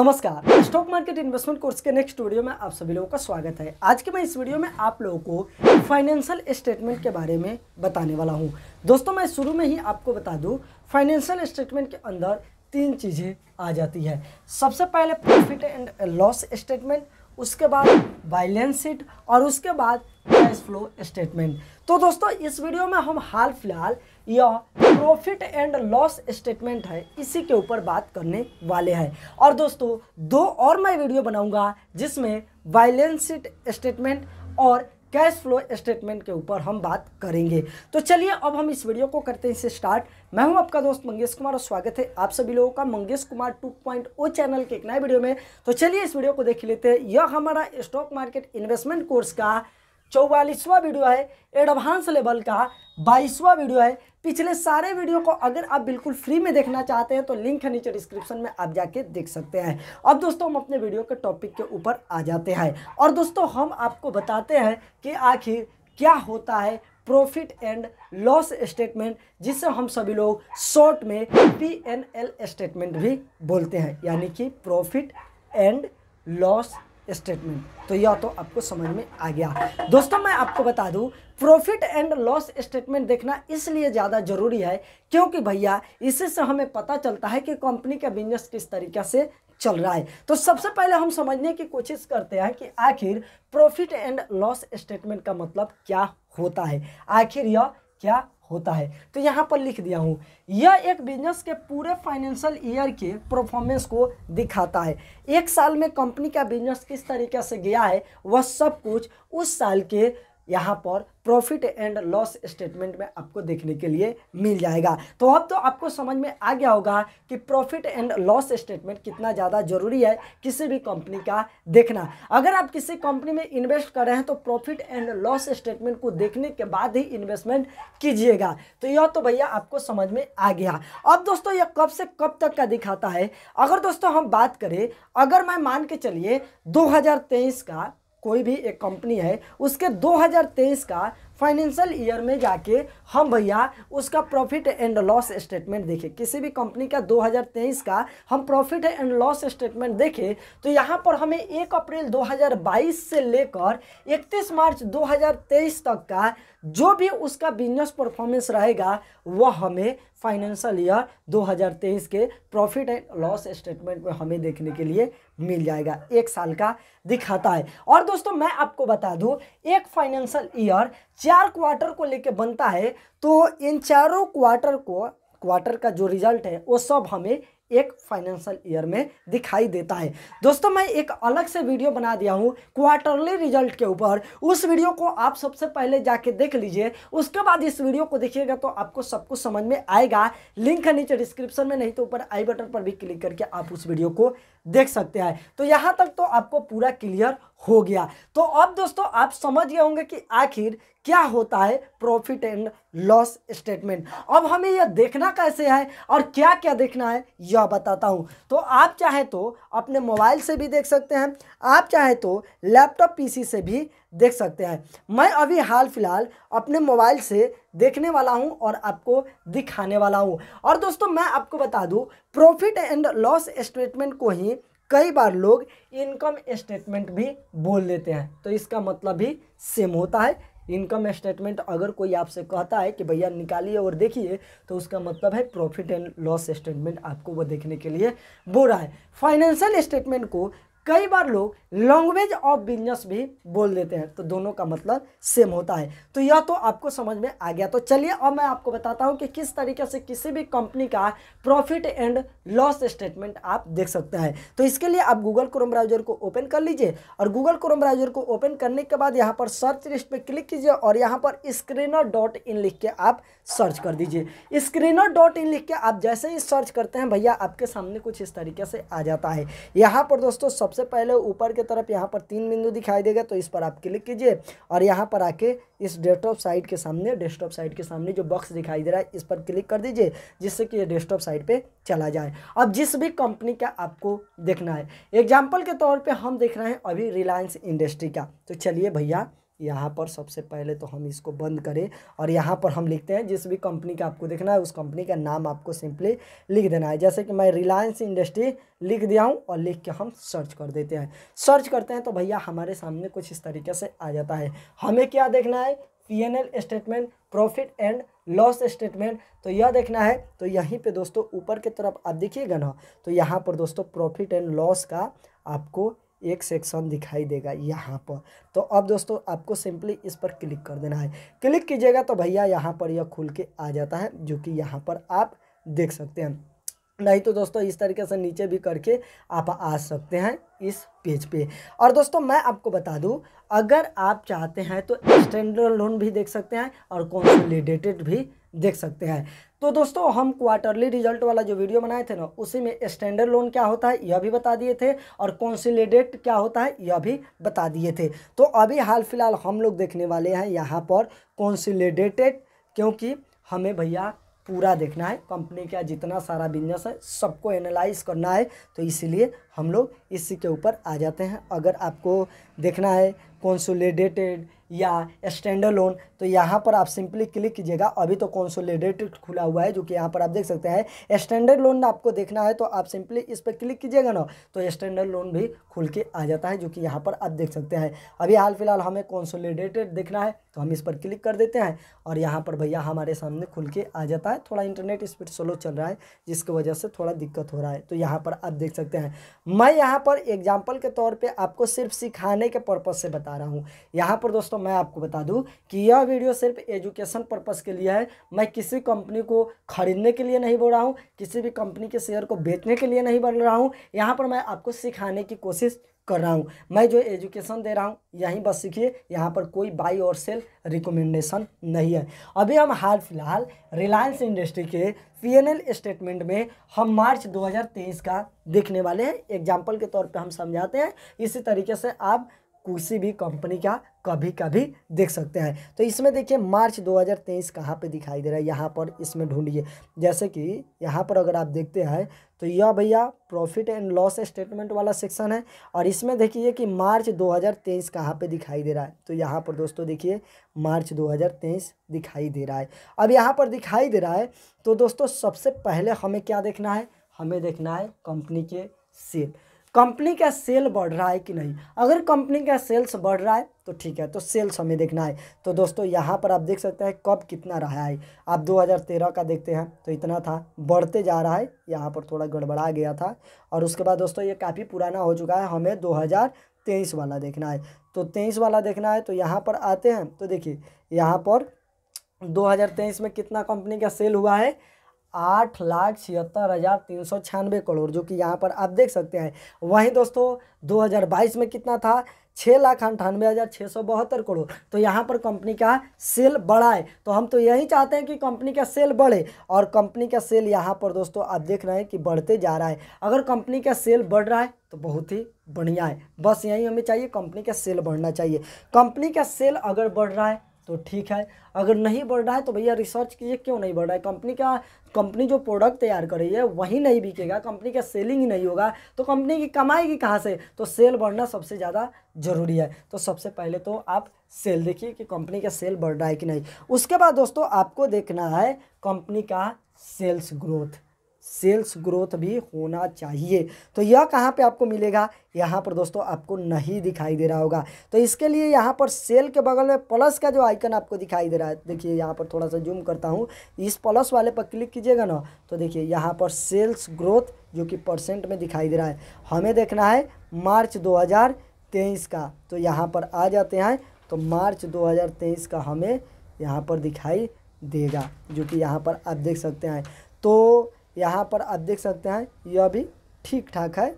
नमस्कार stock market investment course के next video में आप सभी लोगों का स्वागत है आज के मैं इस वीडियो में आप लोगों को फाइनेंशियल स्टेटमेंट के बारे में बताने वाला हूं दोस्तों मैं शुरू में ही आपको बता दूं फाइनेंशियल स्टेटमेंट के अंदर तीन चीज़ें आ जाती है सबसे पहले प्रॉफिट एंड लॉस स्टेटमेंट उसके बाद बैलेंस शीट और उसके बाद कैश फ्लो स्टेटमेंट तो दोस्तों इस वीडियो में हम हाल फिलहाल यह प्रॉफिट एंड लॉस स्टेटमेंट है इसी के ऊपर बात करने वाले हैं और दोस्तों दो और मैं वीडियो बनाऊंगा जिसमें बैलेंस शीट स्टेटमेंट और कैश फ्लो स्टेटमेंट के ऊपर हम बात करेंगे तो चलिए अब हम इस वीडियो को करते हैं इसे स्टार्ट मैं हूं आपका दोस्त मंगेश कुमार और स्वागत है आप सभी लोगों का मंगेश कुमार 2.0 चैनल के एक नए वीडियो में तो चलिए इस वीडियो को देख लेते हैं यह हमारा स्टॉक मार्केट इन्वेस्टमेंट कोर्स का चौवालीसवा वीडियो है एडवांस लेवल का बाईसवा वीडियो है पिछले सारे वीडियो को अगर आप बिल्कुल फ्री में देखना चाहते हैं तो लिंक है नीचे डिस्क्रिप्शन में आप जाके देख सकते हैं अब दोस्तों हम अपने वीडियो के टॉपिक के ऊपर आ जाते हैं और दोस्तों हम आपको बताते हैं कि आखिर क्या होता है प्रॉफिट एंड लॉस स्टेटमेंट जिसे हम सभी लोग शॉर्ट में पी एन एल स्टेटमेंट भी बोलते हैं यानी कि प्रॉफिट एंड लॉस स्टेटमेंट तो यह तो आपको समझ में आ गया दोस्तों मैं आपको बता दूं प्रॉफिट एंड लॉस स्टेटमेंट देखना इसलिए ज़्यादा ज़रूरी है क्योंकि भैया इसी से हमें पता चलता है कि कंपनी का बिजनेस किस तरीके से चल रहा है तो सबसे पहले हम समझने की कोशिश करते हैं कि आखिर प्रॉफिट एंड लॉस स्टेटमेंट का मतलब क्या होता है आखिर यह क्या होता है तो यहाँ पर लिख दिया हूँ यह एक बिजनेस के पूरे फाइनेंशियल ईयर के परफॉर्मेंस को दिखाता है एक साल में कंपनी का बिजनेस किस तरीके से गया है वह सब कुछ उस साल के यहाँ पर प्रॉफिट एंड लॉस स्टेटमेंट में आपको देखने के लिए मिल जाएगा तो अब तो आपको समझ में आ गया होगा कि प्रॉफिट एंड लॉस स्टेटमेंट कितना ज़्यादा ज़रूरी है किसी भी कंपनी का देखना अगर आप किसी कंपनी में इन्वेस्ट कर रहे हैं तो प्रॉफिट एंड लॉस स्टेटमेंट को देखने के बाद ही इन्वेस्टमेंट कीजिएगा तो यह तो भैया आपको समझ में आ गया अब दोस्तों यह कब से कब तक का दिखाता है अगर दोस्तों हम बात करें अगर मैं मान के चलिए दो का कोई भी एक कंपनी है उसके 2023 का फाइनेंशियल ईयर में जाके हम भैया उसका प्रॉफिट एंड लॉस स्टेटमेंट देखें किसी भी कंपनी का 2023 का हम प्रॉफिट एंड लॉस स्टेटमेंट देखें तो यहाँ पर हमें 1 अप्रैल 2022 से लेकर 31 मार्च 2023 तक का जो भी उसका बिजनेस परफॉर्मेंस रहेगा वह हमें फाइनेंशियल ईयर 2023 के प्रॉफिट एंड लॉस स्टेटमेंट में हमें देखने के लिए मिल जाएगा एक साल का दिखाता है और दोस्तों मैं आपको बता दूं एक फाइनेंशियल ईयर चार क्वार्टर को लेके बनता है तो इन चारों क्वार्टर को क्वार्टर का जो रिजल्ट है वो सब हमें एक फाइनेंशियल ईयर में दिखाई देता है दोस्तों मैं एक अलग से वीडियो बना दिया हूँ क्वार्टरली रिजल्ट के ऊपर उस वीडियो को आप सबसे पहले जाके देख लीजिए उसके बाद इस वीडियो को देखिएगा तो आपको सब कुछ समझ में आएगा लिंक है नीचे डिस्क्रिप्शन में नहीं तो ऊपर आई बटन पर भी क्लिक करके आप उस वीडियो को देख सकते हैं तो यहाँ तक तो आपको पूरा क्लियर हो गया तो अब दोस्तों आप समझ गए होंगे कि आखिर क्या होता है प्रॉफिट एंड लॉस स्टेटमेंट अब हमें यह देखना कैसे है और क्या क्या देखना है यह बताता हूँ तो आप चाहे तो अपने मोबाइल से भी देख सकते हैं आप चाहे तो लैपटॉप पीसी से भी देख सकते हैं मैं अभी हाल फिलहाल अपने मोबाइल से देखने वाला हूं और आपको दिखाने वाला हूं और दोस्तों मैं आपको बता दूं प्रॉफिट एंड लॉस स्टेटमेंट को ही कई बार लोग इनकम स्टेटमेंट भी बोल देते हैं तो इसका मतलब भी सेम होता है इनकम स्टेटमेंट अगर कोई आपसे कहता है कि भैया निकालिए और देखिए तो उसका मतलब है प्रॉफिट एंड लॉस स्टेटमेंट आपको वो देखने के लिए बोल रहा है फाइनेंशियल स्टेटमेंट को कई बार लोग लैंग्वेज ऑफ बिजनेस भी बोल देते हैं तो दोनों का मतलब सेम होता है तो यह तो आपको समझ में आ गया तो चलिए अब मैं आपको बताता हूँ कि किस तरीके से किसी भी कंपनी का प्रॉफिट एंड लॉस स्टेटमेंट आप देख सकते हैं तो इसके लिए आप गूगल क्रोम ब्राउजर को ओपन कर लीजिए और गूगल क्रोम ब्राउजर को ओपन करने के बाद यहाँ पर सर्च लिस्ट पर क्लिक कीजिए और यहाँ पर स्क्रीनर डॉट इन लिख के आप सर्च कर दीजिए स्क्रीनर डॉट इन लिख के आप जैसे ही सर्च करते हैं भैया आपके सामने कुछ इस तरीके से आ जाता है यहाँ पर दोस्तों सब सबसे पहले ऊपर की तरफ यहाँ पर तीन बिंदु दिखाई देगा तो इस पर आप क्लिक कीजिए और यहाँ पर आके इस डेस्कटॉप साइट के सामने डेस्कटॉप साइट के सामने जो बॉक्स दिखाई दे रहा है इस पर क्लिक कर दीजिए जिससे कि ये डेस्कटॉप साइट पे चला जाए अब जिस भी कंपनी का आपको देखना है एग्जाम्पल के तौर पर हम देख रहे हैं अभी रिलायंस इंडस्ट्री का तो चलिए भैया यहाँ पर सबसे पहले तो हम इसको बंद करें और यहाँ पर हम लिखते हैं जिस भी कंपनी का आपको देखना है उस कंपनी का नाम आपको सिंपली लिख देना है जैसे कि मैं रिलायंस इंडस्ट्री लिख दिया हूँ और लिख के हम सर्च कर देते हैं सर्च करते हैं तो भैया हमारे सामने कुछ इस तरीके से आ जाता है हमें क्या देखना है P N L statement profit and loss statement तो यह देखना है तो यहीं पे दोस्तों ऊपर की तरफ आप देखिएगा ना तो यहाँ पर दोस्तों प्रॉफिट एंड लॉस का आपको एक सेक्शन दिखाई देगा यहाँ पर तो अब दोस्तों आपको सिंपली इस पर क्लिक कर देना है क्लिक कीजिएगा तो भैया यहाँ पर यह खुल के आ जाता है जो कि यहाँ पर आप देख सकते हैं नहीं तो दोस्तों इस तरीके से नीचे भी करके आप आ सकते हैं इस पेज पे और दोस्तों मैं आपको बता दूं अगर आप चाहते हैं तो स्टैंडर्ड लोन भी देख सकते हैं और कॉन्सोलिडेटेड भी देख सकते हैं तो दोस्तों हम क्वार्टरली रिजल्ट वाला जो वीडियो बनाए थे ना उसी में स्टैंडर्ड लोन क्या होता है यह भी बता दिए थे और कॉन्सिलेडेट क्या होता है यह भी बता दिए थे तो अभी हाल फिलहाल हम लोग देखने वाले हैं यहाँ पर कॉन्सिलेडेटेड क्योंकि हमें भैया पूरा देखना है कंपनी का जितना सारा बिजनेस है सबको एनालाइज करना है तो इसीलिए हम लोग इसी के ऊपर आ जाते हैं अगर आपको देखना है कॉन्सोलिडेटेड या स्टैंडर लोन तो यहाँ पर आप सिंपली क्लिक कीजिएगा अभी तो कॉन्सोलिडेट खुला हुआ है जो कि यहाँ पर आप देख सकते हैं स्टैंडर्ड लोन आपको देखना है तो आप सिंपली इस पर क्लिक कीजिएगा ना तो स्टैंडर्ड लोन भी खुल के आ जाता है जो कि यहाँ पर आप देख सकते हैं अभी हाल फिलहाल हमें कॉन्सोलिडेटेड देखना है तो हम इस पर क्लिक कर देते हैं और यहाँ पर भैया हमारे सामने खुल के आ जाता है थोड़ा इंटरनेट स्पीड स्लो चल रहा है जिसकी वजह से थोड़ा दिक्कत हो रहा है तो यहाँ पर आप देख सकते हैं मैं यहाँ पर एग्जाम्पल के तौर पर आपको सिर्फ सिखाने के पर्पज़ से बता रहा हूँ यहाँ पर दोस्तों मैं आपको बता दूं कि यह वीडियो सिर्फ एजुकेशन पर्पस के लिए है मैं किसी कंपनी को ख़रीदने के लिए नहीं बोल रहा हूँ किसी भी कंपनी के शेयर को बेचने के लिए नहीं बोल रहा हूँ यहाँ पर मैं आपको सिखाने की कोशिश कर रहा हूँ मैं जो एजुकेशन दे रहा हूँ यहीं बस सीखिए यहाँ पर कोई बाई और सेल रिकमेंडेशन नहीं है अभी हम हाल फिलहाल रिलायंस इंडस्ट्री के पीएनएल स्टेटमेंट में हम मार्च 2023 का देखने वाले हैं एग्जाम्पल के तौर पे हम समझाते हैं इसी तरीके से आप किसी भी कंपनी का कभी कभी देख सकते हैं तो इसमें देखिए मार्च 2023 कहाँ पर दिखाई दे रहा है यहाँ पर इसमें ढूंढिए जैसे कि यहाँ पर अगर आप देखते हैं तो यह भैया प्रॉफिट एंड लॉस स्टेटमेंट वाला सेक्शन है और इसमें देखिए कि मार्च 2023 कहाँ पर दिखाई दे रहा है तो यहाँ पर दोस्तों देखिए मार्च 2023 दिखाई दे रहा है अब यहाँ पर दिखाई दे रहा है तो दोस्तों सबसे पहले हमें क्या देखना है हमें देखना है कंपनी के सेल कंपनी का सेल बढ़ रहा है कि नहीं अगर कंपनी का सेल्स बढ़ रहा है तो ठीक है तो सेल्स हमें देखना है तो दोस्तों यहाँ पर आप देख सकते हैं कब कितना रहा है आप 2013 का देखते हैं तो इतना था बढ़ते जा रहा है यहाँ पर थोड़ा गड़बड़ा गया था और उसके बाद दोस्तों ये काफ़ी पुराना हो चुका है हमें दो वाला देखना है तो तेईस वाला देखना है तो यहाँ पर आते हैं तो देखिए यहाँ पर दो में कितना कंपनी का सेल हुआ है आठ लाख छिहत्तर हज़ार तीन सौ छियानवे करोड़ जो कि यहाँ पर आप देख सकते हैं वहीं दोस्तों 2022 में कितना था छः लाख अंठानवे हज़ार छः सौ बहत्तर करोड़ तो यहाँ पर कंपनी का सेल बढ़ा है तो हम तो यही चाहते हैं कि कंपनी का सेल बढ़े और कंपनी का सेल यहाँ पर दोस्तों आप देख रहे हैं कि बढ़ते जा रहा है अगर कंपनी का सेल बढ़ रहा है तो बहुत ही बढ़िया है बस यही हमें चाहिए कंपनी का सेल बढ़ना चाहिए कंपनी का सेल अगर बढ़ रहा है तो ठीक है अगर नहीं बढ़ रहा है तो भैया रिसर्च कीजिए क्यों नहीं बढ़ रहा है कंपनी का कंपनी जो प्रोडक्ट तैयार कर रही है वही नहीं बिकेगा कंपनी का सेलिंग ही नहीं होगा तो कंपनी की कमाएगी कहाँ से तो सेल बढ़ना सबसे ज़्यादा ज़रूरी है तो सबसे पहले तो आप सेल देखिए कि कंपनी का सेल बढ़ रहा है कि नहीं उसके बाद दोस्तों आपको देखना है कंपनी का सेल्स ग्रोथ सेल्स ग्रोथ भी होना चाहिए तो यह कहाँ पे आपको मिलेगा यहाँ पर दोस्तों आपको नहीं दिखाई दे रहा होगा तो इसके लिए यहाँ पर सेल के बगल में प्लस का जो आइकन आपको दिखाई दे रहा है देखिए यहाँ पर थोड़ा सा जूम करता हूँ इस प्लस वाले पर क्लिक कीजिएगा ना तो देखिए यहाँ पर सेल्स ग्रोथ जो कि परसेंट में दिखाई दे रहा है हमें देखना है मार्च दो का तो यहाँ पर आ जाते हैं तो मार्च दो का हमें यहाँ पर दिखाई देगा जो कि यहाँ पर आप देख सकते हैं तो यहाँ पर आप देख सकते हैं यह भी ठीक ठाक है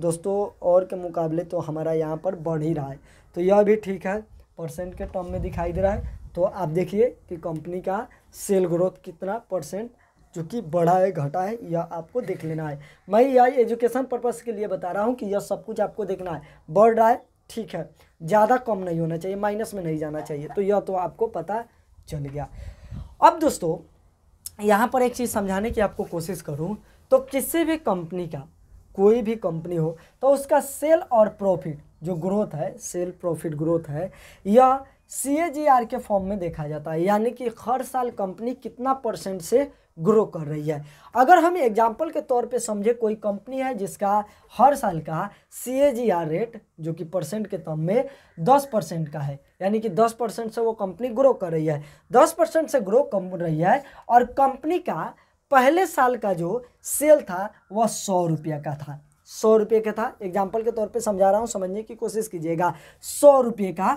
दोस्तों और के मुकाबले तो हमारा यहाँ पर बढ़ ही रहा है तो यह भी ठीक है परसेंट के टर्म में दिखाई दे रहा है तो आप देखिए कि कंपनी का सेल ग्रोथ कितना परसेंट जो कि बढ़ा है घटा है यह आपको देख लेना है मैं यह एजुकेशन पर्पस के लिए बता रहा हूँ कि यह सब कुछ आपको देखना है बढ़ रहा है ठीक है ज़्यादा कम नहीं होना चाहिए माइनस में नहीं जाना चाहिए तो यह तो आपको पता चल गया अब दोस्तों यहाँ पर एक चीज़ समझाने की आपको कोशिश करूँ तो किसी भी कंपनी का कोई भी कंपनी हो तो उसका सेल और प्रॉफिट जो ग्रोथ है सेल प्रॉफिट ग्रोथ है या सी के फॉर्म में देखा जाता है यानी कि हर साल कंपनी कितना परसेंट से ग्रो कर रही है अगर हम एग्जाम्पल के तौर पे समझे कोई कंपनी है जिसका हर साल का सी रेट जो कि परसेंट के तम में दस परसेंट का है यानी कि दस परसेंट से वो कंपनी ग्रो कर रही है दस परसेंट से ग्रो कम रही है और कंपनी का पहले साल का जो सेल था वह सौ रुपये का था सौ रुपये का था एग्जाम्पल के तौर पे समझा रहा हूँ समझने की कोशिश कीजिएगा सौ रुपये का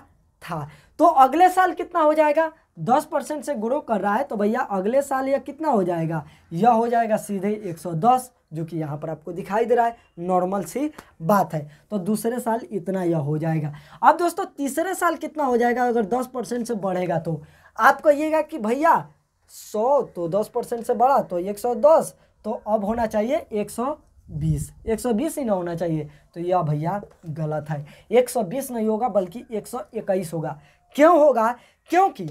था तो अगले साल कितना हो जाएगा दस परसेंट से ग्रो कर रहा है तो भैया अगले साल यह कितना हो जाएगा यह हो जाएगा सीधे एक सौ दस जो कि यहाँ पर आपको दिखाई दे रहा है नॉर्मल सी बात है तो दूसरे साल इतना यह हो जाएगा अब दोस्तों तीसरे साल कितना हो जाएगा अगर दस परसेंट से बढ़ेगा तो आप कहिएगा कि भैया सौ तो दस परसेंट से बढ़ा तो एक सौ दस तो अब होना चाहिए एक सौ बीस एक सौ बीस ही ना होना चाहिए तो यह भैया गलत है एक सौ बीस नहीं होगा बल्कि एक सौ इक्कीस होगा क्यों होगा क्योंकि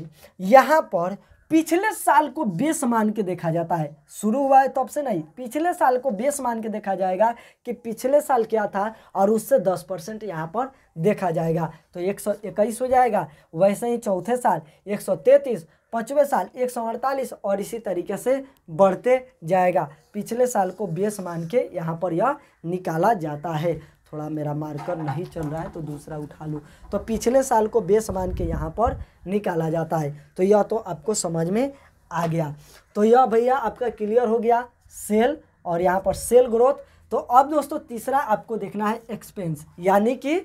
यहाँ पर पिछले साल को बेस मान के देखा जाता है शुरू हुआ है तब तो से नहीं पिछले साल को बेस मान के देखा जाएगा कि पिछले साल क्या था और उससे दस परसेंट यहाँ पर देखा जाएगा तो एक सौ इक्कीस हो जाएगा वैसे ही चौथे साल एक सौ तैंतीस पाँचवें साल एक सौ अड़तालीस और इसी तरीके से बढ़ते जाएगा पिछले साल को बेस मान के यहाँ पर यह निकाला जाता है थोड़ा मेरा मार्कर नहीं चल रहा है तो दूसरा उठा लूँ तो पिछले साल को बेस मान के यहाँ पर निकाला जाता है तो यह तो आपको समझ में आ गया तो यह भैया आपका क्लियर हो गया सेल और यहाँ पर सेल ग्रोथ तो अब दोस्तों तीसरा आपको देखना है एक्सपेंस यानी कि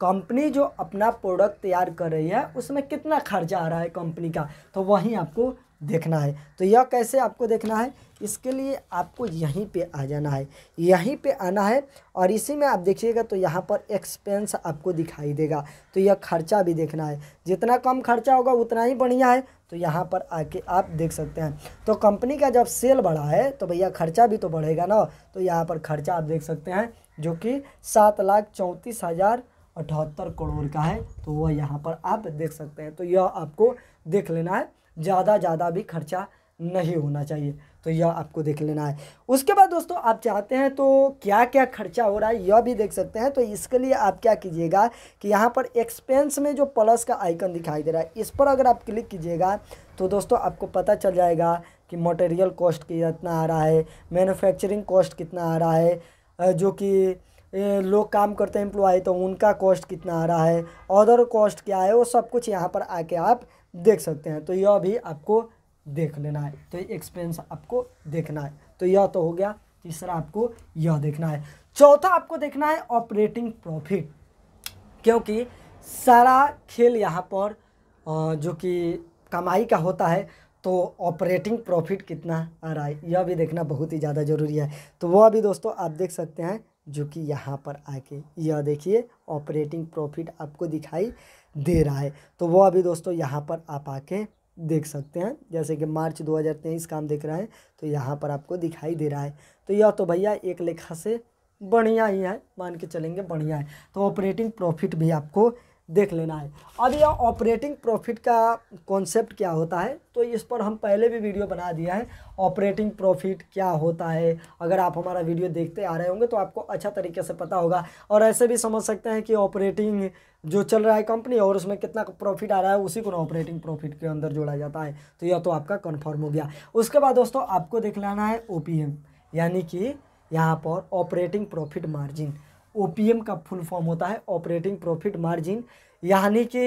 कंपनी जो अपना प्रोडक्ट तैयार कर रही है उसमें कितना खर्चा आ रहा है कंपनी का तो वहीं आपको देखना है तो यह कैसे आपको देखना है इसके लिए आपको यहीं पे आ जाना है यहीं पे आना है और इसी में आप देखिएगा तो यहाँ पर एक्सपेंस आपको दिखाई देगा तो यह खर्चा भी देखना है जितना कम खर्चा होगा उतना ही बढ़िया है तो यहाँ पर आके आप देख सकते हैं तो कंपनी का जब सेल बढ़ा है तो भैया खर्चा भी तो बढ़ेगा ना तो यहाँ पर खर्चा आप देख सकते हैं जो कि सात लाख चौंतीस हज़ार अठहत्तर करोड़ का है तो वह यहाँ पर आप देख सकते हैं तो यह आपको देख लेना है ज़्यादा ज़्यादा भी खर्चा नहीं होना चाहिए तो यह आपको देख लेना है उसके बाद दोस्तों आप चाहते हैं तो क्या क्या खर्चा हो रहा है यह भी देख सकते हैं तो इसके लिए आप क्या कीजिएगा कि यहाँ पर एक्सपेंस में जो प्लस का आइकन दिखाई दे रहा है इस पर अगर आप क्लिक कीजिएगा तो दोस्तों आपको पता चल जाएगा कि मटेरियल कॉस्ट कितना आ रहा है मैनुफैक्चरिंग कॉस्ट कितना आ रहा है जो कि लोग काम करते हैं एम्प्लॉय तो उनका कॉस्ट कितना आ रहा है अदर कॉस्ट क्या है वो सब कुछ यहाँ पर आके आप देख सकते हैं तो यह भी आपको देख लेना है तो एक्सपेंस आपको देखना है तो यह तो हो गया तीसरा आपको यह देखना है चौथा आपको देखना है ऑपरेटिंग प्रॉफिट क्योंकि सारा खेल यहाँ पर जो कि कमाई का होता है तो ऑपरेटिंग प्रॉफिट कितना आ रहा है यह भी देखना बहुत ही ज़्यादा ज़रूरी है तो वह भी दोस्तों आप देख सकते हैं जो कि यहाँ पर आके यह देखिए ऑपरेटिंग प्रॉफिट आपको दिखाई दे रहा है तो वह अभी दोस्तों यहाँ पर आप आके देख सकते हैं जैसे कि मार्च 2023 हम देख रहे हैं तो यहाँ पर आपको दिखाई दे रहा है तो यह तो भैया एक लेखा से बढ़िया ही है मान के चलेंगे बढ़िया है तो ऑपरेटिंग प्रॉफिट भी आपको देख लेना है अब यह ऑपरेटिंग प्रॉफिट का कॉन्सेप्ट क्या होता है तो इस पर हम पहले भी वीडियो बना दिया है ऑपरेटिंग प्रॉफिट क्या होता है अगर आप हमारा वीडियो देखते आ रहे होंगे तो आपको अच्छा तरीके से पता होगा और ऐसे भी समझ सकते हैं कि ऑपरेटिंग जो चल रहा है कंपनी और उसमें कितना प्रॉफिट आ रहा है उसी को ना ऑपरेटिंग प्रॉफिट के अंदर जोड़ा जाता है तो यह तो आपका कन्फर्म हो गया उसके बाद दोस्तों आपको देख लाना है ओ यानी कि यहाँ पर ऑपरेटिंग प्रॉफिट मार्जिन ओ का फुल फॉर्म होता है ऑपरेटिंग प्रॉफिट मार्जिन यानी कि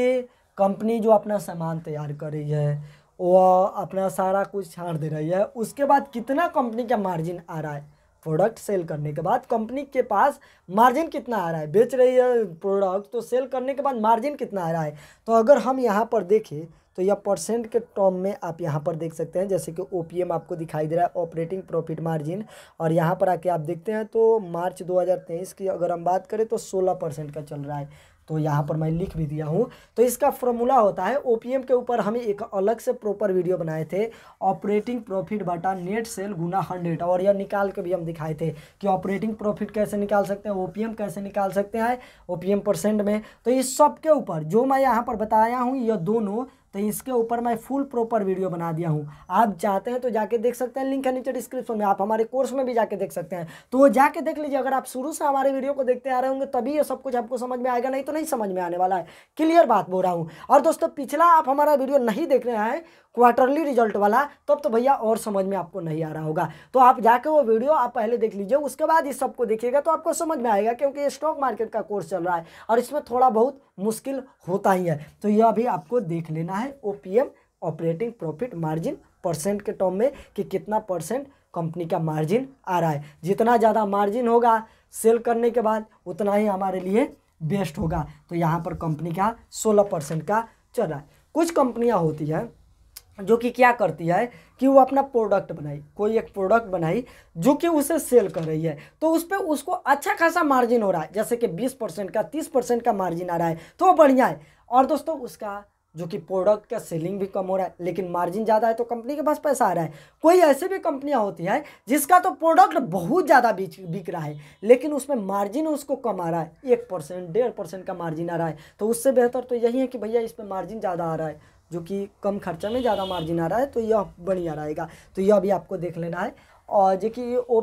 कंपनी जो अपना सामान तैयार कर रही है वह अपना सारा कुछ छाड़ दे रही है उसके बाद कितना कंपनी का मार्जिन आ रहा है प्रोडक्ट सेल करने के बाद कंपनी के पास मार्जिन कितना आ रहा है बेच रही है प्रोडक्ट तो सेल करने के बाद मार्जिन कितना आ रहा है तो अगर हम यहाँ पर देखें तो यह परसेंट के टर्म में आप यहाँ पर देख सकते हैं जैसे कि ओ आपको दिखाई दे रहा है ऑपरेटिंग प्रॉफिट मार्जिन और यहाँ पर आके आप देखते हैं तो मार्च 2023 की अगर हम बात करें तो 16 परसेंट का चल रहा है तो यहाँ पर मैं लिख भी दिया हूँ तो इसका फॉर्मूला होता है ओपीएम के ऊपर हम एक अलग से प्रॉपर वीडियो बनाए थे ऑपरेटिंग प्रॉफिट बटा नेट सेल गुना हंड्रेड और यह निकाल के भी हम दिखाए थे कि ऑपरेटिंग प्रॉफिट कैसे निकाल सकते हैं ओपीएम कैसे निकाल सकते हैं ओपीएम परसेंट में तो इस सब के ऊपर जो मैं यहाँ पर बताया हूँ यह दोनों तो इसके ऊपर मैं फुल प्रॉपर वीडियो बना दिया हूँ आप चाहते हैं तो जाके देख सकते हैं लिंक है नीचे डिस्क्रिप्शन में आप हमारे कोर्स में भी जाके देख सकते हैं तो वो जाके देख लीजिए अगर आप शुरू से हमारे वीडियो को देखते आ रहे होंगे तभी ये सब कुछ आपको समझ में आएगा नहीं तो नहीं समझ में आने वाला है क्लियर बात बोल रहा हूँ और दोस्तों पिछला आप हमारा वीडियो नहीं देख रहे हैं क्वार्टरली रिजल्ट वाला तब तो भैया और समझ में आपको नहीं आ रहा होगा तो आप जाके वो वीडियो आप पहले देख लीजिए उसके बाद इस सबको देखिएगा तो आपको समझ में आएगा क्योंकि स्टॉक मार्केट का कोर्स चल रहा है और इसमें थोड़ा बहुत मुश्किल होता ही है तो यह भी आपको देख लेना है ओ ऑपरेटिंग प्रॉफिट मार्जिन परसेंट के टर्म में कि कितना परसेंट कंपनी का मार्जिन आ रहा है जितना ज़्यादा मार्जिन होगा सेल करने के बाद उतना ही हमारे लिए बेस्ट होगा तो यहाँ पर कंपनी का सोलह परसेंट का चल रहा है कुछ कंपनियाँ होती हैं जो कि क्या करती है कि वो अपना प्रोडक्ट बनाई कोई एक प्रोडक्ट बनाई जो कि उसे सेल कर रही है तो उस पर उसको अच्छा खासा मार्जिन हो रहा है जैसे कि बीस परसेंट का तीस परसेंट का मार्जिन आ रहा है तो वो बढ़िया है और दोस्तों उसका जो कि प्रोडक्ट का सेलिंग भी कम हो रहा है लेकिन मार्जिन ज़्यादा है तो कंपनी के पास पैसा आ रहा है कोई ऐसे भी कंपनियां होती है जिसका तो प्रोडक्ट बहुत ज़्यादा बिक बिक रहा है लेकिन उसमें मार्जिन उसको कम आ रहा है एक परसेंट डेढ़ परसेंट का मार्जिन आ रहा है तो उससे बेहतर तो यही है कि भैया इस पर मार्जिन ज़्यादा आ रहा है जो कि कम खर्चा में ज़्यादा मार्जिन आ रहा है तो यह बढ़िया रहेगा तो यह भी आपको देख लेना है और जो कि ओ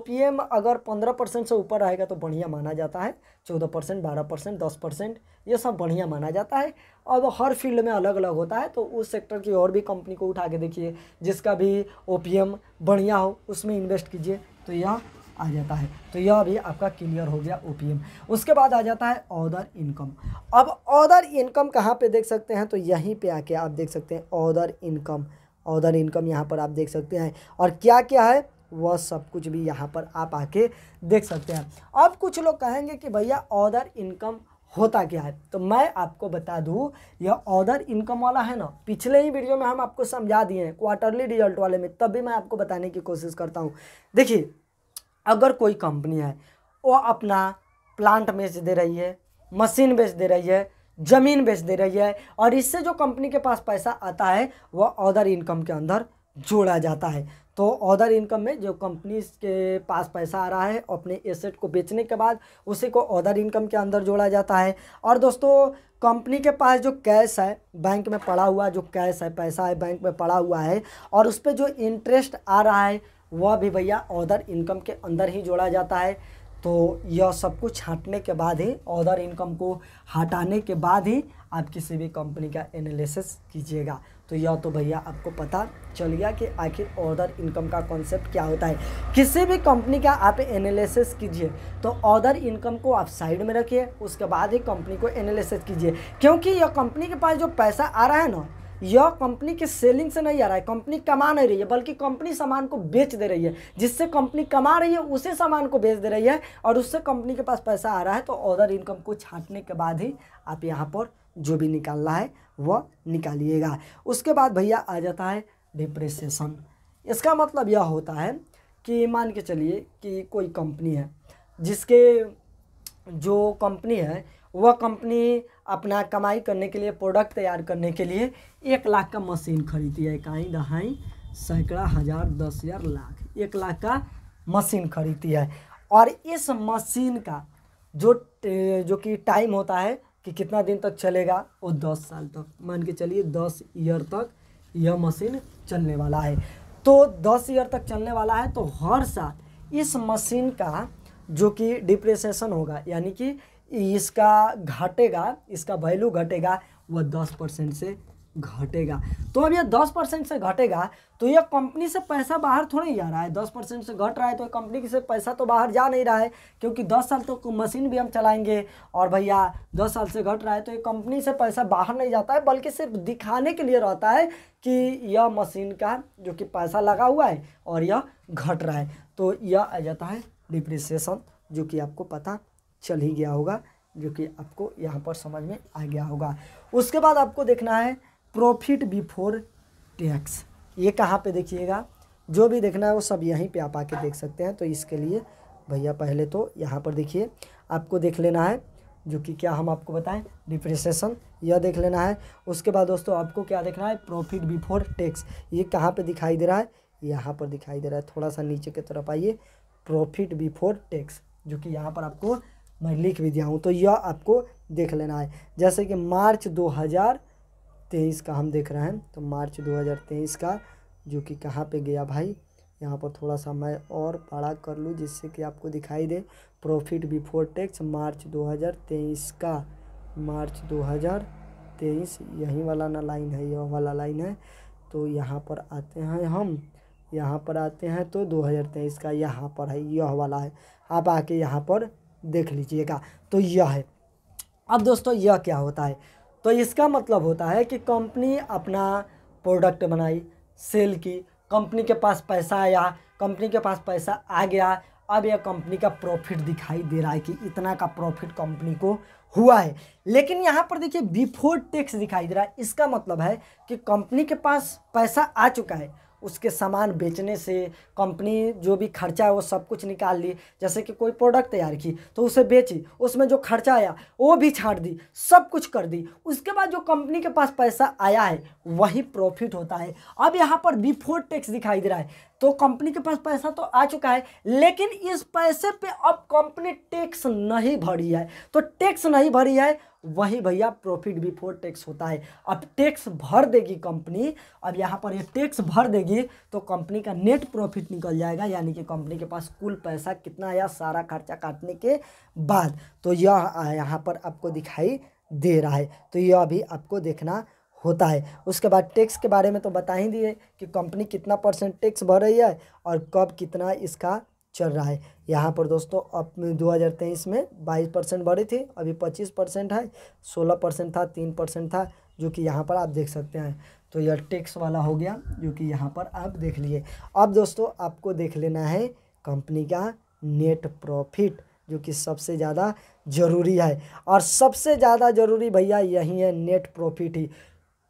अगर पंद्रह परसेंट से ऊपर रहेगा तो बढ़िया माना जाता है चौदह परसेंट बारह परसेंट दस परसेंट ये सब बढ़िया माना जाता है और वो हर फील्ड में अलग अलग होता है तो उस सेक्टर की और भी कंपनी को उठा के देखिए जिसका भी ओ बढ़िया हो उसमें इन्वेस्ट कीजिए तो यह आ जाता है तो यह भी आपका क्लियर हो गया ओपीएम उसके बाद आ जाता है ऑदर इनकम अब ऑदर इनकम कहाँ पे देख सकते हैं तो यहीं पे आके आप देख सकते हैं ऑदर इनकम ऑदर इनकम यहाँ पर आप देख सकते हैं और क्या क्या है वह सब कुछ भी यहाँ पर आप आके देख सकते हैं अब कुछ लोग कहेंगे कि भैया ऑदर इनकम होता क्या है तो मैं आपको बता दूँ यह ऑर्डर इनकम वाला है ना पिछले ही वीडियो में हम आपको समझा दिए हैं क्वार्टरली रिजल्ट वाले में तब भी मैं आपको बताने की कोशिश करता हूँ देखिए अगर कोई कंपनी है वो अपना प्लांट बेच दे रही है मशीन बेच दे रही है ज़मीन बेच दे रही है और इससे जो कंपनी के पास पैसा आता है वह अदर इनकम के अंदर जोड़ा जाता है तो अदर इनकम में जो कंपनी के पास पैसा आ रहा है अपने एसेट को बेचने के बाद उसी को अदर इनकम के अंदर जोड़ा जाता है और दोस्तों कंपनी के पास जो कैश है बैंक में पड़ा हुआ जो कैश है पैसा है बैंक में पड़ा हुआ है और उस पर जो इंटरेस्ट आ रहा है वह भी भैया ऑदर इनकम के अंदर ही जोड़ा जाता है तो यह सब कुछ हटने के बाद ही ऑदर इनकम को हटाने के बाद ही आप किसी भी कंपनी का एनालिसिस कीजिएगा तो यह तो भैया आपको पता चल गया कि आखिर ऑर्डर इनकम का कॉन्सेप्ट क्या होता है किसी भी कंपनी का आप एनालिसिस कीजिए तो ऑर्डर इनकम को आप साइड में रखिए उसके बाद ही कंपनी को एनालिसिस कीजिए क्योंकि यह कंपनी के पास जो पैसा आ रहा है ना यह कंपनी की सेलिंग से नहीं आ रहा है कंपनी कमा नहीं रही है बल्कि कंपनी सामान को बेच दे रही है जिससे कंपनी कमा रही है उसे सामान को बेच दे रही है और उससे कंपनी के पास पैसा आ रहा है तो ऑर्डर इनकम को छाटने के बाद ही आप यहाँ पर जो भी निकालना है वह निकालिएगा उसके बाद भैया आ जाता है डिप्रेसेशन इसका मतलब यह होता है कि मान के चलिए कि कोई कंपनी है जिसके जो कंपनी है वह कंपनी अपना कमाई करने के लिए प्रोडक्ट तैयार करने के लिए एक लाख का मशीन खरीदी है इकाई दहाई सैकड़ा हज़ार दस हज़ार लाख एक लाख का मशीन खरीदती है और इस मशीन का जो जो कि टाइम होता है कि कितना दिन तक चलेगा वो दस साल तक मान के चलिए दस ईयर तक यह मशीन चलने वाला है तो दस ईयर तक चलने वाला है तो हर साल इस मशीन का जो कि डिप्रेशन होगा यानी कि इसका घटेगा इसका वैल्यू घटेगा वह दस परसेंट से घटेगा तो अब ये दस परसेंट से घटेगा तो ये कंपनी से पैसा बाहर थोड़ा ही जा रहा है दस परसेंट से घट रहा है तो कंपनी से पैसा तो बाहर जा नहीं रहा है क्योंकि दस साल तक तो मशीन भी हम चलाएंगे और भैया दस साल से घट रहा है तो ये कंपनी से पैसा बाहर नहीं जाता है बल्कि सिर्फ दिखाने के लिए रहता है कि यह मशीन का जो कि पैसा लगा हुआ है और यह घट रहा है तो यह आ जाता है डिप्रिसिएशन जो कि आपको पता चल ही गया होगा जो कि आपको यहाँ पर समझ में आ गया होगा उसके बाद आपको देखना है प्रॉफिट बिफोर टैक्स ये कहाँ पे देखिएगा जो भी देखना है वो सब यहीं पे आप आके देख सकते हैं तो इसके लिए भैया पहले तो यहाँ पर देखिए आपको देख लेना है जो कि क्या हम आपको बताएं डिप्रेशन यह देख लेना है उसके बाद दोस्तों आपको क्या देखना है प्रॉफिट बिफोर टैक्स ये कहाँ पर दिखाई दे रहा है यहाँ पर दिखाई दे रहा है थोड़ा सा नीचे की तरफ आइए प्रॉफिट बिफोर टैक्स जो कि यहाँ पर आपको मैं लिख भी दिया हूँ तो यह आपको देख लेना है जैसे कि मार्च 2023 का हम देख रहे हैं तो मार्च 2023 का जो कि कहाँ पे गया भाई यहाँ पर थोड़ा सा मैं और बड़ा कर लूँ जिससे कि आपको दिखाई दे प्रॉफिट बिफोर टैक्स मार्च 2023 का मार्च 2023 यही वाला ना लाइन है यह वाला लाइन है तो यहाँ पर आते हैं हम यहाँ पर आते हैं तो 2023 का यहाँ पर है यह वाला है आप आके यहाँ पर देख लीजिएगा तो यह है अब दोस्तों यह क्या होता है तो इसका मतलब होता है कि कंपनी अपना प्रोडक्ट बनाई सेल की कंपनी के पास पैसा आया कंपनी के पास पैसा आ गया अब यह कंपनी का प्रॉफिट दिखाई दे रहा है कि इतना का प्रॉफिट कंपनी को हुआ है लेकिन यहाँ पर देखिए बिफोर टैक्स दिखाई दे रहा है इसका मतलब है कि कंपनी के पास पैसा आ चुका है उसके सामान बेचने से कंपनी जो भी खर्चा है वो सब कुछ निकाल ली जैसे कि कोई प्रोडक्ट तैयार की तो उसे बेची उसमें जो खर्चा आया वो भी छाँट दी सब कुछ कर दी उसके बाद जो कंपनी के पास पैसा आया है वही प्रॉफिट होता है अब यहाँ पर बिफोर टैक्स दिखाई दे रहा है तो कंपनी के पास पैसा तो आ चुका है लेकिन इस पैसे पे अब कंपनी टैक्स नहीं भरी है तो टैक्स नहीं भरी है वही भैया प्रॉफिट बिफोर टैक्स होता है अब टैक्स भर देगी कंपनी अब यहाँ पर ये टैक्स भर देगी तो कंपनी का नेट प्रॉफिट निकल जाएगा यानी कि कंपनी के पास कुल पैसा कितना आया सारा खर्चा काटने के बाद तो यह यहाँ पर आपको दिखाई दे रहा है तो यह भी आपको देखना होता है उसके बाद टैक्स के बारे में तो बता ही दिए कि कंपनी कितना परसेंट टैक्स भर रही है और कब कितना इसका चल रहा है यहाँ पर दोस्तों अब दो हज़ार तेईस में बाईस परसेंट बढ़ी थी अभी पच्चीस परसेंट है सोलह परसेंट था तीन परसेंट था जो कि यहाँ पर आप देख सकते हैं तो यह टैक्स वाला हो गया जो कि यहाँ पर आप देख लिए अब दोस्तों आपको देख लेना है कंपनी का नेट प्रॉफिट जो कि सबसे ज़्यादा ज़रूरी है और सबसे ज़्यादा ज़रूरी भैया यही है नेट प्रॉफिट ही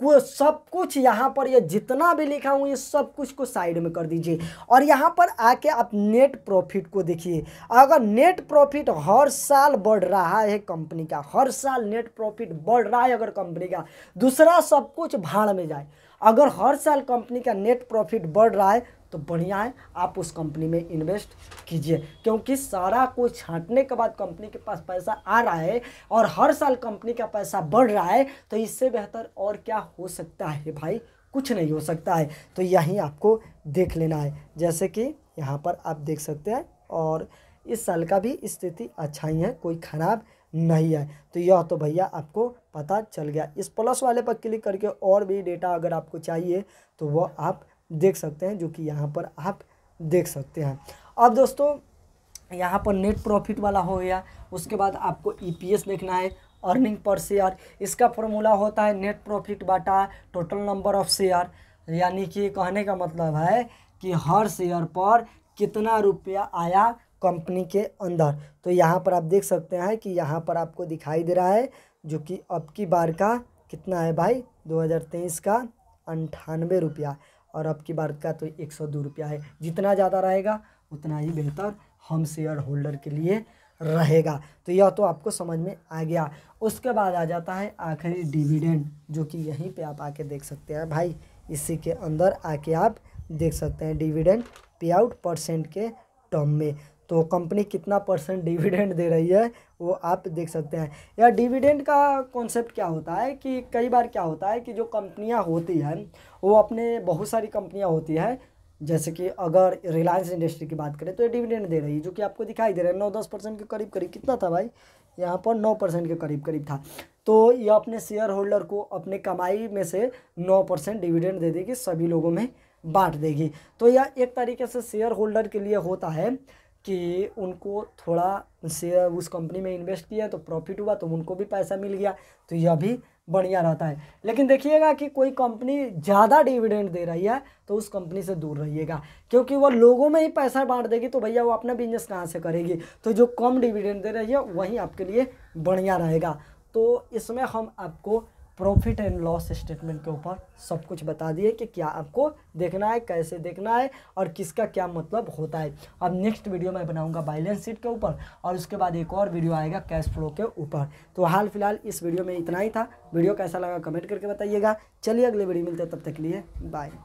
को सब कुछ यहाँ पर ये जितना भी लिखा हूँ ये सब कुछ को साइड में कर दीजिए और यहाँ पर आके आप नेट प्रॉफिट को देखिए अगर नेट प्रॉफिट हर साल बढ़ रहा है कंपनी का हर साल नेट प्रॉफिट बढ़ रहा है अगर कंपनी का दूसरा सब कुछ भाड़ में जाए अगर हर साल कंपनी का नेट प्रॉफिट बढ़ रहा है तो बढ़िया है आप उस कंपनी में इन्वेस्ट कीजिए क्योंकि सारा कुछ छाटने के बाद कंपनी के पास पैसा आ रहा है और हर साल कंपनी का पैसा बढ़ रहा है तो इससे बेहतर और क्या हो सकता है भाई कुछ नहीं हो सकता है तो यहीं आपको देख लेना है जैसे कि यहाँ पर आप देख सकते हैं और इस साल का भी स्थिति अच्छा ही है कोई ख़राब नहीं है तो यह तो भैया आपको पता चल गया इस प्लस वाले पर क्लिक करके और भी डेटा अगर आपको चाहिए तो वह आप देख सकते हैं जो कि यहाँ पर आप देख सकते हैं अब दोस्तों यहाँ पर नेट प्रॉफिट वाला हो गया उसके बाद आपको ईपीएस e देखना है अर्निंग पर शेयर इसका फॉर्मूला होता है नेट प्रॉफिट बाटा टोटल नंबर ऑफ शेयर यानी कि कहने का मतलब है कि हर शेयर पर कितना रुपया आया कंपनी के अंदर तो यहाँ पर आप देख सकते हैं कि यहाँ पर आपको दिखाई दे रहा है जो कि अब की बार का कितना है भाई 2023 का अंठानवे रुपया और अब की बात का तो एक सौ दो रुपया है जितना ज़्यादा रहेगा उतना ही बेहतर हम शेयर होल्डर के लिए रहेगा तो यह तो आपको समझ में आ गया उसके बाद आ जाता है आखिरी डिविडेंड जो कि यहीं पे आप आके देख सकते हैं भाई इसी के अंदर आके आप देख सकते हैं डिविडेंड पे आउट परसेंट के टर्म में तो कंपनी कितना परसेंट डिविडेंड दे रही है वो आप देख सकते हैं या डिविडेंड का कॉन्सेप्ट क्या होता है कि कई बार क्या होता है कि जो कंपनियां होती हैं वो अपने बहुत सारी कंपनियां होती हैं जैसे कि अगर रिलायंस इंडस्ट्री की बात करें तो ये डिविडेंड दे रही है जो कि आपको दिखाई दे रहा है नौ दस परसेंट के करीब करीब कितना था भाई यहाँ पर नौ परसेंट के करीब करीब था तो यह अपने शेयर होल्डर को अपने कमाई में से नौ परसेंट डिविडेंड दे देगी सभी लोगों में बांट देगी तो यह एक तरीके से शेयर होल्डर के लिए होता है कि उनको थोड़ा शेयर उस कंपनी में इन्वेस्ट किया तो प्रॉफिट हुआ तो उनको भी पैसा मिल गया तो यह भी बढ़िया रहता है लेकिन देखिएगा कि कोई कंपनी ज़्यादा डिविडेंड दे रही है तो उस कंपनी से दूर रहिएगा क्योंकि वह लोगों में ही पैसा बांट देगी तो भैया वो अपना बिजनेस कहाँ से करेगी तो जो कम डिविडेंड दे रही है वहीं आपके लिए बढ़िया रहेगा तो इसमें हम आपको प्रॉफिट एंड लॉस स्टेटमेंट के ऊपर सब कुछ बता दिए कि क्या आपको देखना है कैसे देखना है और किसका क्या मतलब होता है अब नेक्स्ट वीडियो मैं बनाऊंगा बैलेंस शीट के ऊपर और उसके बाद एक और वीडियो आएगा कैश फ्लो के ऊपर तो हाल फिलहाल इस वीडियो में इतना ही था वीडियो कैसा लगा कमेंट करके बताइएगा चलिए अगले वीडियो मिलते हैं तब तक के लिए बाय